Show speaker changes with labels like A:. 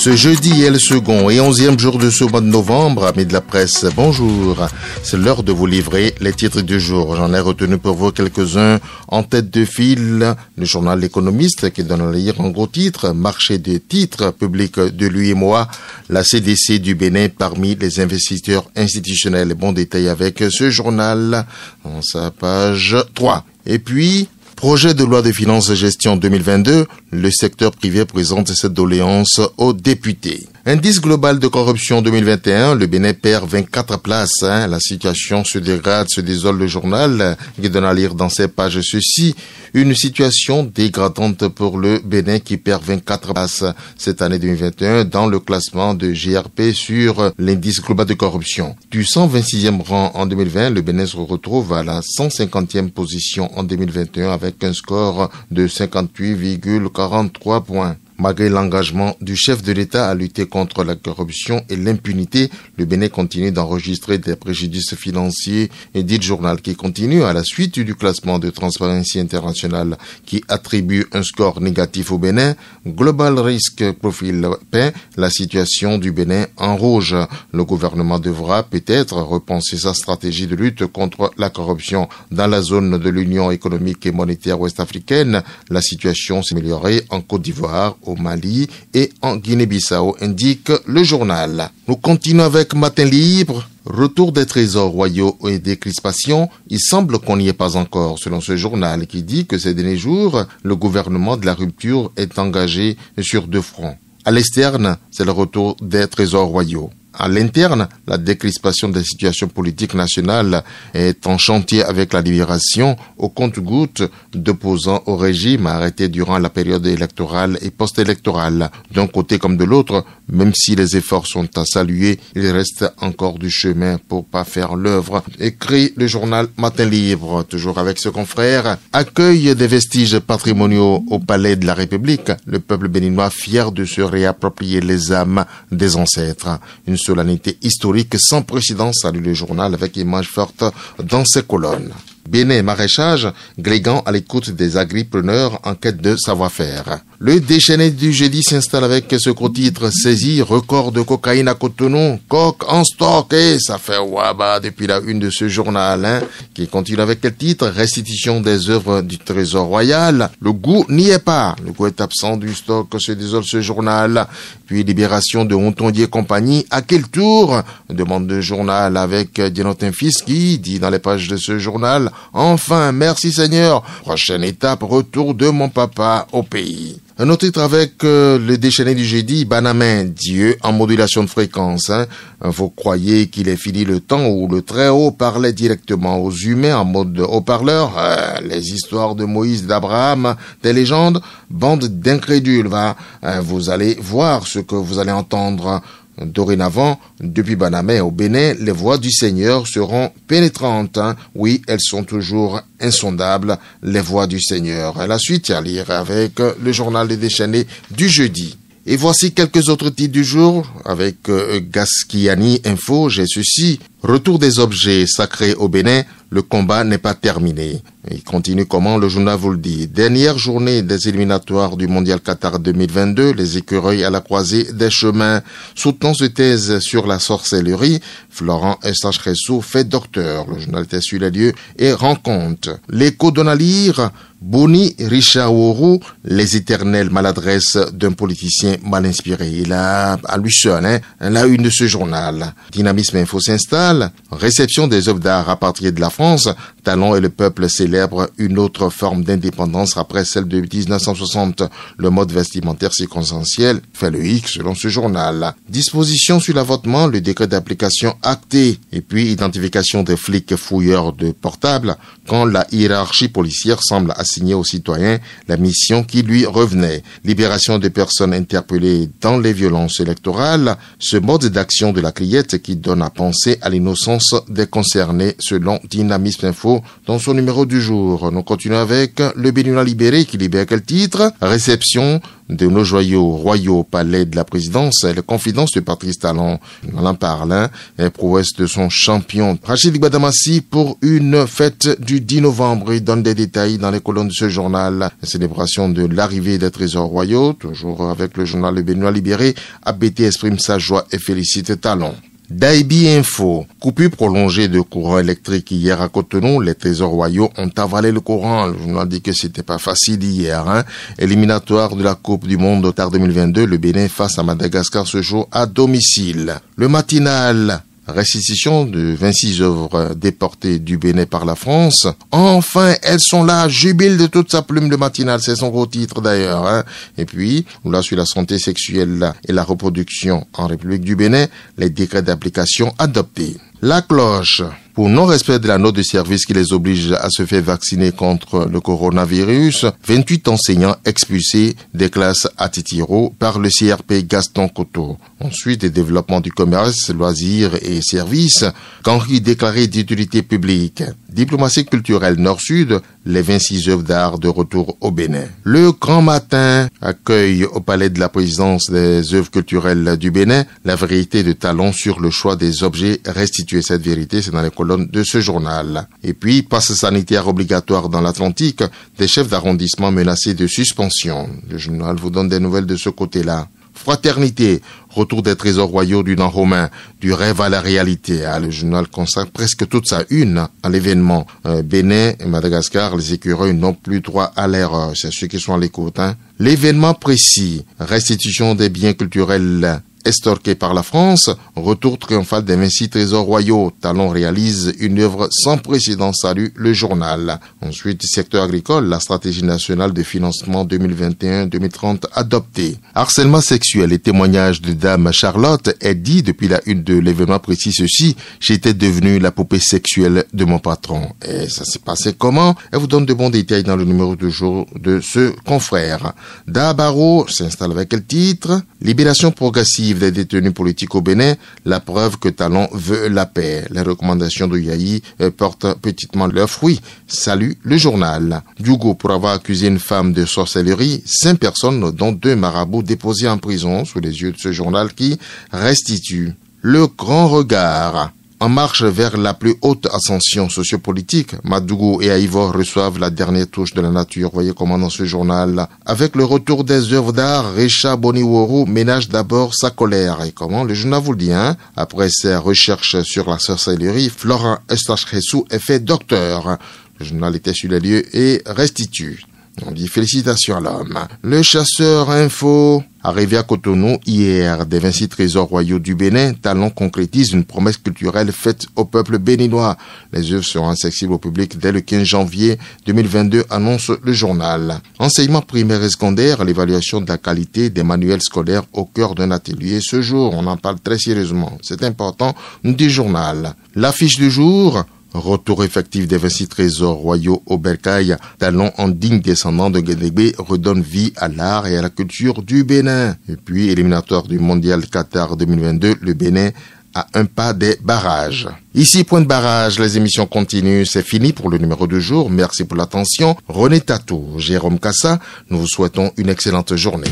A: Ce jeudi est le second et onzième jour de ce mois de novembre. Amis de la presse, bonjour. C'est l'heure de vous livrer les titres du jour. J'en ai retenu pour vous quelques-uns. En tête de file, le journal L'économiste qui donne à lire en gros titre, marché des titres publics de lui et moi, la CDC du Bénin parmi les investisseurs institutionnels. Bon détail avec ce journal dans sa page 3. Et puis, Projet de loi de finances et gestion 2022, le secteur privé présente cette doléance aux députés. Indice global de corruption 2021, le Bénin perd 24 places. Hein. La situation se dégrade, se désole le journal qui donne à lire dans ses pages ceci. Une situation dégradante pour le Bénin qui perd 24 places cette année 2021 dans le classement de GRP sur l'indice global de corruption. Du 126e rang en 2020, le Bénin se retrouve à la 150e position en 2021 avec un score de 58,43 points. Malgré l'engagement du chef de l'État à lutter contre la corruption et l'impunité, le Bénin continue d'enregistrer des préjudices financiers et dit journal qui continue à la suite du classement de Transparency International qui attribue un score négatif au Bénin. Global Risk Profile peint la situation du Bénin en rouge. Le gouvernement devra peut-être repenser sa stratégie de lutte contre la corruption dans la zone de l'Union économique et monétaire ouest-africaine. La situation s'est améliorée en Côte d'Ivoire, au Mali et en Guinée-Bissau, indique le journal. Nous continuons avec Matin Libre. Retour des trésors royaux et des crispations, il semble qu'on n'y est pas encore, selon ce journal qui dit que ces derniers jours, le gouvernement de la rupture est engagé sur deux fronts. À l'externe, c'est le retour des trésors royaux à l'interne, la décrispation des situations politiques nationales est en chantier avec la libération au compte-goutte d'opposants au régime arrêté durant la période électorale et post-électorale. D'un côté comme de l'autre, même si les efforts sont à saluer, il reste encore du chemin pour pas faire l'œuvre. Écrit le journal Matin Libre, toujours avec ce confrère, accueille des vestiges patrimoniaux au palais de la République. Le peuple béninois fier de se réapproprier les âmes des ancêtres. Une solennité historique sans précédent, salue le journal avec images fortes dans ses colonnes. Bénin maraîchage, Grégan à l'écoute des agripreneurs en quête de savoir-faire. Le déchaîné du jeudi s'installe avec ce gros titre saisi, record de cocaïne à Cotonou, coque en stock et ça fait waba depuis la une de ce journal hein, qui continue avec quel titre Restitution des œuvres du Trésor royal. Le goût n'y est pas, le goût est absent du stock, se désole ce journal. Puis libération de et compagnie, à quel tour demande de journal avec Dianotin Fisky, qui dit dans les pages de ce journal, enfin merci Seigneur, prochaine étape, retour de mon papa au pays. Un autre avec euh, le déchaîné du jeudi, Banamin, Dieu en modulation de fréquence. Hein. Vous croyez qu'il est fini le temps où le Très-Haut parlait directement aux humains en mode haut-parleur euh, Les histoires de Moïse, d'Abraham, des légendes, bande d'incrédules, va. Euh, vous allez voir ce que vous allez entendre. Dorénavant, depuis Banamé au Bénin, les voix du Seigneur seront pénétrantes. Hein. Oui, elles sont toujours insondables, les voix du Seigneur. La suite à lire avec le journal des déchaînés du jeudi. Et voici quelques autres titres du jour avec euh, Gaskiani Info. J'ai ceci. Retour des objets sacrés au Bénin. Le combat n'est pas terminé. Il continue comment le journal vous le dit. Dernière journée des éliminatoires du Mondial Qatar 2022, les écureuils à la croisée des chemins. Soutenant ce thèse sur la sorcellerie, Florent Estache-Ressou fait docteur. Le journal est sur les lieux et rencontre. L'écho lire. Boni Richaworo, les éternelles maladresses d'un politicien mal inspiré. Il a, à lui seul, hein, la une de ce journal. Dynamisme Info s'installe. Réception des œuvres d'art à de la France. Talon et le peuple célèbrent une autre forme d'indépendance après celle de 1960. Le mode vestimentaire circonstanciel fait le X selon ce journal. Disposition sur l'avortement, le décret d'application acté. Et puis, identification des flics fouilleurs de portables quand la hiérarchie policière semble assez Signé aux citoyens la mission qui lui revenait. Libération des personnes interpellées dans les violences électorales, ce mode d'action de la criette qui donne à penser à l'innocence des concernés selon Dynamisme Info dans son numéro du jour. Nous continuons avec le Bénin libéré qui libère quel titre Réception de nos joyaux royaux palais de la présidence, les confidences de Patrice Talon, on parle, parle, et prouesse de son champion. Rachid Gbadamassi pour une fête du 10 novembre. Il donne des détails dans les colonnes de ce journal. célébration de l'arrivée des trésors royaux, toujours avec le journal Le Benoît Libéré, ABT exprime sa joie et félicite Talon. Daibi Info. Coupure prolongée de courant électrique hier à Cotonou. Les trésors royaux ont avalé le courant. Je vous l'ai dit que c'était pas facile hier. Hein. Éliminatoire de la Coupe du Monde au tard 2022. Le Bénin face à Madagascar ce jour à domicile. Le matinal restitution de 26 œuvres déportées du Bénin par la France. Enfin, elles sont là, jubile de toute sa plume de matinale, c'est son gros titre d'ailleurs. Hein. Et puis, là sur la santé sexuelle et la reproduction en République du Bénin, les décrets d'application adoptés. La cloche pour non-respect de la note de service qui les oblige à se faire vacciner contre le coronavirus, 28 enseignants expulsés des classes à Titiro par le CRP Gaston Coteau. Ensuite, des développement du commerce, loisirs et services, il déclaré d'utilité publique. Diplomatie culturelle Nord-Sud, les 26 œuvres d'art de retour au Bénin. Le Grand Matin accueille au Palais de la Présidence des œuvres culturelles du Bénin la vérité de Talon sur le choix des objets restitués. Cette vérité, c'est dans les de ce journal. Et puis, passe sanitaire obligatoire dans l'Atlantique, des chefs d'arrondissement menacés de suspension. Le journal vous donne des nouvelles de ce côté-là. Fraternité, retour des trésors royaux du Nord romain, du rêve à la réalité. Ah, le journal consacre presque toute sa une à l'événement. Euh, Bénin et Madagascar, les écureuils n'ont plus droit à l'erreur. C'est ceux qui sont à l'écoute. Hein. L'événement précis, restitution des biens culturels Estorqué par la France, retour triomphal des 26 trésors royaux, Talon réalise une œuvre sans précédent, salue le journal. Ensuite, secteur agricole, la stratégie nationale de financement 2021-2030 adoptée. Harcèlement sexuel et témoignage de Dame Charlotte est dit depuis la une de l'événement précis ceci, j'étais devenue la poupée sexuelle de mon patron. Et ça s'est passé comment Elle vous donne de bons détails dans le numéro de jour de ce confrère. Dabaro s'installe avec quel titre Libération progressive des détenus politiques au Bénin, la preuve que Talon veut la paix. Les recommandations de Yahi euh, portent petitement leurs fruits. Salut le journal. Dugo pour avoir accusé une femme de sorcellerie, cinq personnes, dont deux marabouts déposés en prison sous les yeux de ce journal qui restitue le grand regard. En marche vers la plus haute ascension sociopolitique, Madougou et Aïvor reçoivent la dernière touche de la nature. Voyez comment dans ce journal. Avec le retour des œuvres d'art, Richard Boniworu ménage d'abord sa colère. Et comment le journal vous le dit, hein? Après ses recherches sur la sorcellerie, Florent eustache est fait docteur. Le journal était sur les lieux et restitue. On dit félicitations à l'homme. Le chasseur info. Arrivé à Cotonou hier, des 26 trésors royaux du Bénin, Talon concrétise une promesse culturelle faite au peuple béninois. Les œuvres seront accessibles au public dès le 15 janvier 2022, annonce le journal. Enseignement primaire et secondaire, l'évaluation de la qualité des manuels scolaires au cœur d'un atelier. Ce jour, on en parle très sérieusement. C'est important du journal. L'affiche du jour, Retour effectif des 26 trésors royaux au Belkaï. talon en digne descendant de Guédébé redonne vie à l'art et à la culture du Bénin. Et puis, éliminatoire du mondial Qatar 2022, le Bénin a un pas des barrages. Ici, point de barrage, les émissions continuent. C'est fini pour le numéro de jour. Merci pour l'attention. René Tato, Jérôme Cassa, nous vous souhaitons une excellente journée.